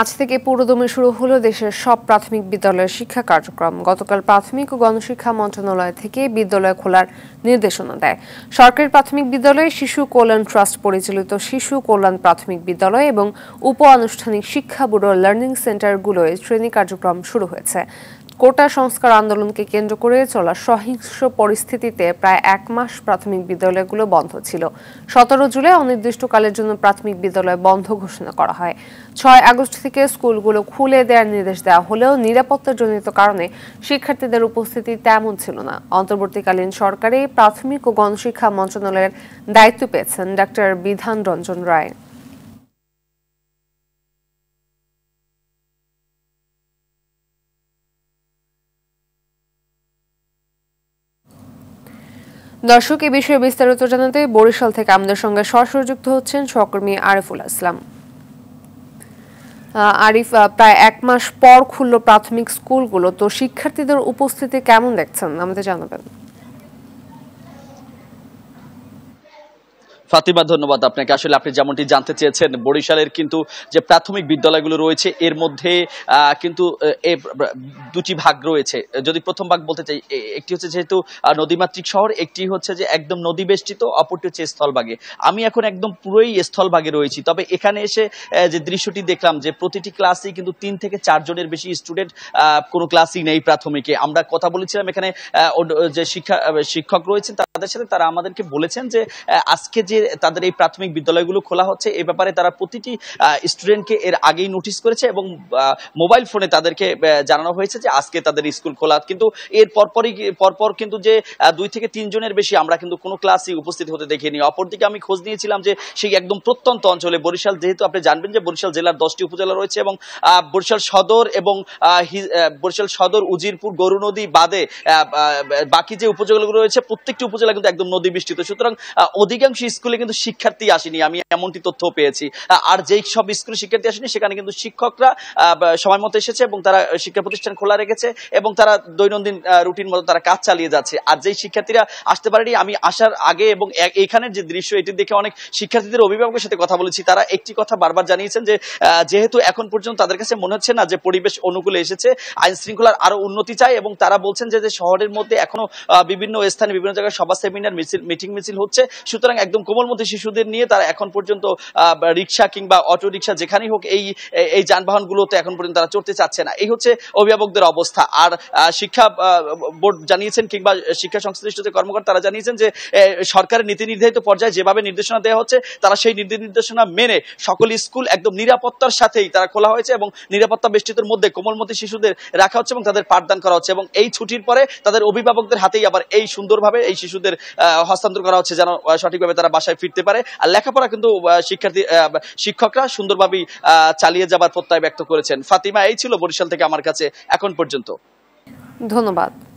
আজ থেকে পুরোদমে শুরু হলো দেশের সব প্রাথমিক বিদ্যালয়ের শিক্ষা কার্যক্রম গতকাল প্রাথমিক ও গণশিক্ষা মন্ত্রণালয় থেকে বিদ্যালয় খোলার নির্দেশনা দেয় সরকারি প্রাথমিক বিদ্যালয়ে শিশু কল্যাণ ট্রাস্ট পরিচালিত শিশু কল্যাণ প্রাথমিক বিদ্যালয় এবং উপ আনুষ্ঠানিক শিক্ষা ব্যুরো লার্নিং সেন্টারগুলোয় শ্রেণী কার্যক্রম শুরু হয়েছে কোটা সংস্কার আন্দোলনকে কেন্দ্র করে চলা সহিংস পরিস্থিতিতে প্রায় এক মাস প্রাথমিক বিদ্যালয়গুলো বন্ধ ছিল সতেরো জুলাই অনির্দিষ্টকালের জন্য প্রাথমিক বিদ্যালয় বন্ধ ঘোষণা করা হয় ছয় আগস্ট থেকে স্কুলগুলো খুলে দেওয়ার নির্দেশ দেওয়া হলেও নিরাপত্তাজনিত কারণে শিক্ষার্থীদের উপস্থিতি তেমন ছিল না অন্তর্বর্তীকালীন সরকারে প্রাথমিক ও গণশিক্ষা মন্ত্রণালয়ের দায়িত্ব পেয়েছেন ডাক্তার বিধান রঞ্জন রায় দর্শক এ বিষয়ে বিস্তারিত জানাতে বরিশাল থেকে আমাদের সঙ্গে সরাসরি হচ্ছেন সহকর্মী আরিফুল ইসলাম আরিফ প্রায় এক মাস পর খুলল প্রাথমিক স্কুলগুলো তো শিক্ষার্থীদের উপস্থিতি কেমন দেখছেন আমাদের জানাবেন ফাতিমা ধন্যবাদ আপনাকে আসলে আপনি যেমনটি জানতে চেয়েছেন বরিশালের কিন্তু যে প্রাথমিক বিদ্যালয়গুলো রয়েছে এর মধ্যে কিন্তু দুটি ভাগ রয়েছে যদি প্রথম ভাগ বলতে চাই একটি হচ্ছে যেহেতু নদীমাতৃক শহর একটি হচ্ছে যে একদম নদী বেষ্টিত অপরটি হচ্ছে স্থলভাগে আমি এখন একদম পুরোই স্থলভাগে রয়েছি তবে এখানে এসে যে দৃশ্যটি দেখলাম যে প্রতিটি ক্লাসেই কিন্তু তিন থেকে চারজনের বেশি স্টুডেন্ট কোনো ক্লাসই নেই প্রাথমিকে আমরা কথা বলেছিলাম এখানে যে শিক্ষা শিক্ষক রয়েছেন তাদের সাথে তারা আমাদেরকে বলেছেন যে আজকে যে যে তাদের এই প্রাথমিক বিদ্যালয়গুলো খোলা হচ্ছে এ ব্যাপারে তারা প্রতিটি স্টুডেন্টকে এর আগেই নোটিশ করেছে এবং মোবাইল ফোনে তাদেরকে জানানো হয়েছে যে আজকে তাদের স্কুল খোলা কিন্তু এর পরপরই পরপর কিন্তু যে দুই থেকে তিনজনের বেশি আমরা কিন্তু কোনো ক্লাসই উপস্থিত হতে দেখিনি অপরদিকে আমি খোঁজ নিয়েছিলাম যে সেই একদম প্রত্যন্ত অঞ্চলে বরিশাল যেহেতু আপনি জানবেন যে বরিশাল জেলার দশটি উপজেলা রয়েছে এবং বরিশাল সদর এবং বরিশাল সদর উজিরপুর গরু নদী বাদে বাকি যে উপজেলাগুলো রয়েছে প্রত্যেকটি উপজেলা কিন্তু একদম নদী বিস্তৃত সুতরাং অধিকাংশ স্কুলে কিন্তু শিক্ষার্থী আসেনি আমি এমনটি তথ্য পেয়েছি আর যেই সব স্কুলে শিক্ষার্থী আসেনি সেখানে কিন্তু শিক্ষকরা সময় মতো এসেছে এবং তারা শিক্ষা প্রতিষ্ঠান খোলা রেখেছে এবং তারা দৈনন্দিন রুটিন মতো তারা কাজ চালিয়ে যাচ্ছে আর যেই শিক্ষার্থীরা আসতে পারেনি আমি আসার আগে এবং এখানের যে দৃশ্য এটি দেখে অনেক শিক্ষার্থীদের অভিভাবকের সাথে কথা বলেছি তারা একটি কথা বারবার জানিয়েছেন যে যেহেতু এখন পর্যন্ত তাদের কাছে মনে হচ্ছে না যে পরিবেশ অনুকূলে এসেছে আইন শৃঙ্খলার আরো উন্নতি চায় এবং তারা বলছেন যে শহরের মধ্যে এখনো বিভিন্ন স্থানে বিভিন্ন জায়গায় সভা সেমিনার মিছিল মিটিং মিছিল হচ্ছে সুতরাং একদম কোমলমতি শিশুদের নিয়ে তারা এখন পর্যন্ত রিক্সা কিংবা অটো রিক্সা যেখানেই হোক এই এই যানবাহনগুলোতে এখন পর্যন্ত তারা চড়তে চাচ্ছে না এই হচ্ছে অভিভাবকদের অবস্থা আর শিক্ষা বোর্ড জানিয়েছেন কিংবা শিক্ষা সংশ্লিষ্ট যে কর্মকর্তা তারা জানিয়েছেন যে সরকারের নীতি নির্ধারিত পর্যায়ে যেভাবে নির্দেশনা দেওয়া হচ্ছে তারা সেই নীতি নির্দেশনা মেনে সকল স্কুল একদম নিরাপত্তার সাথেই তারা খোলা হয়েছে এবং নিরাপত্তা বেষ্টিতের মধ্যে কোমলমতি শিশুদের রাখা হচ্ছে এবং তাদের পাঠদান করা হচ্ছে এবং এই ছুটির পরে তাদের অভিভাবকদের হাতেই আবার এই সুন্দরভাবে এই শিশুদের হস্তান্তর করা হচ্ছে যেন সঠিকভাবে তারা বাসায় ফিরতে পারে আর লেখাপড়া কিন্তু শিক্ষার্থী শিক্ষকরা সুন্দরভাবেই চালিয়ে যাবার প্রত্যয় ব্যক্ত করেছেন ফাতিমা এই ছিল বরিশাল থেকে আমার কাছে এখন পর্যন্ত ধন্যবাদ